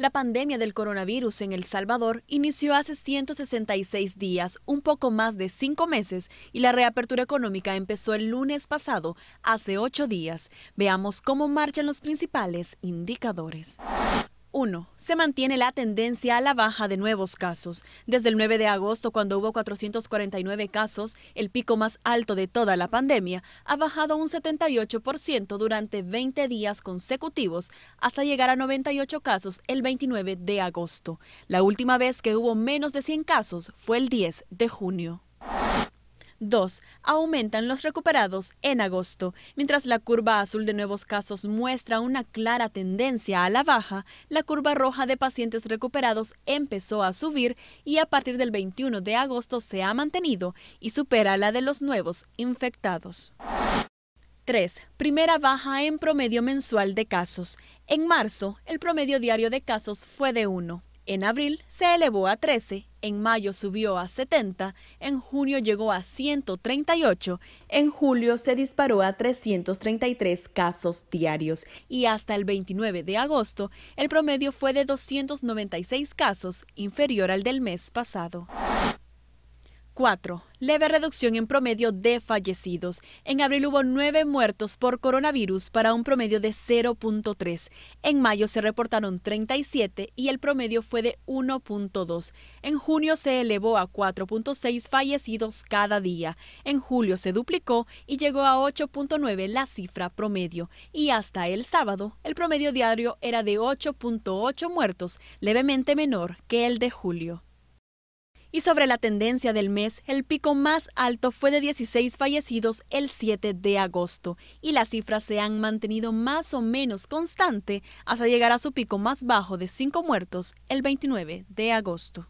La pandemia del coronavirus en El Salvador inició hace 166 días, un poco más de cinco meses, y la reapertura económica empezó el lunes pasado, hace ocho días. Veamos cómo marchan los principales indicadores. 1. Se mantiene la tendencia a la baja de nuevos casos. Desde el 9 de agosto, cuando hubo 449 casos, el pico más alto de toda la pandemia, ha bajado un 78% durante 20 días consecutivos, hasta llegar a 98 casos el 29 de agosto. La última vez que hubo menos de 100 casos fue el 10 de junio. 2. aumentan los recuperados en agosto. Mientras la curva azul de nuevos casos muestra una clara tendencia a la baja, la curva roja de pacientes recuperados empezó a subir y a partir del 21 de agosto se ha mantenido y supera la de los nuevos infectados. 3. Primera baja en promedio mensual de casos. En marzo, el promedio diario de casos fue de 1. En abril se elevó a 13, en mayo subió a 70, en junio llegó a 138, en julio se disparó a 333 casos diarios y hasta el 29 de agosto el promedio fue de 296 casos, inferior al del mes pasado. 4. Leve reducción en promedio de fallecidos. En abril hubo nueve muertos por coronavirus para un promedio de 0.3. En mayo se reportaron 37 y el promedio fue de 1.2. En junio se elevó a 4.6 fallecidos cada día. En julio se duplicó y llegó a 8.9 la cifra promedio. Y hasta el sábado, el promedio diario era de 8.8 muertos, levemente menor que el de julio. Y sobre la tendencia del mes, el pico más alto fue de 16 fallecidos el 7 de agosto y las cifras se han mantenido más o menos constante hasta llegar a su pico más bajo de 5 muertos el 29 de agosto.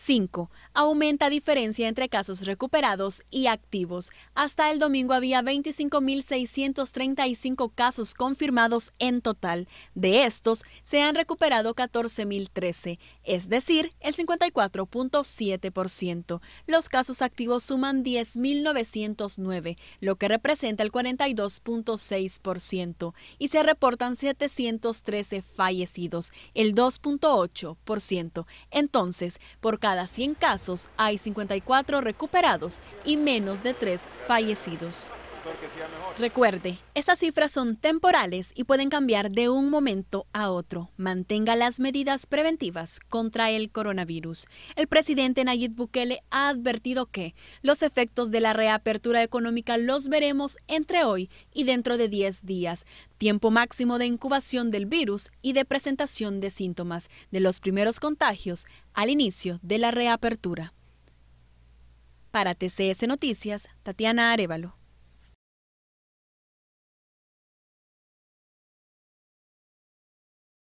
5. Aumenta diferencia entre casos recuperados y activos. Hasta el domingo había 25.635 casos confirmados en total. De estos, se han recuperado 14.013, es decir, el 54.7%. Los casos activos suman 10.909, lo que representa el 42.6%, y se reportan 713 fallecidos, el 2.8%. Entonces, por cada cada 100 casos hay 54 recuperados y menos de 3 fallecidos. Recuerde, esas cifras son temporales y pueden cambiar de un momento a otro. Mantenga las medidas preventivas contra el coronavirus. El presidente Nayib Bukele ha advertido que los efectos de la reapertura económica los veremos entre hoy y dentro de 10 días, tiempo máximo de incubación del virus y de presentación de síntomas de los primeros contagios al inicio de la reapertura. Para TCS Noticias, Tatiana Arevalo.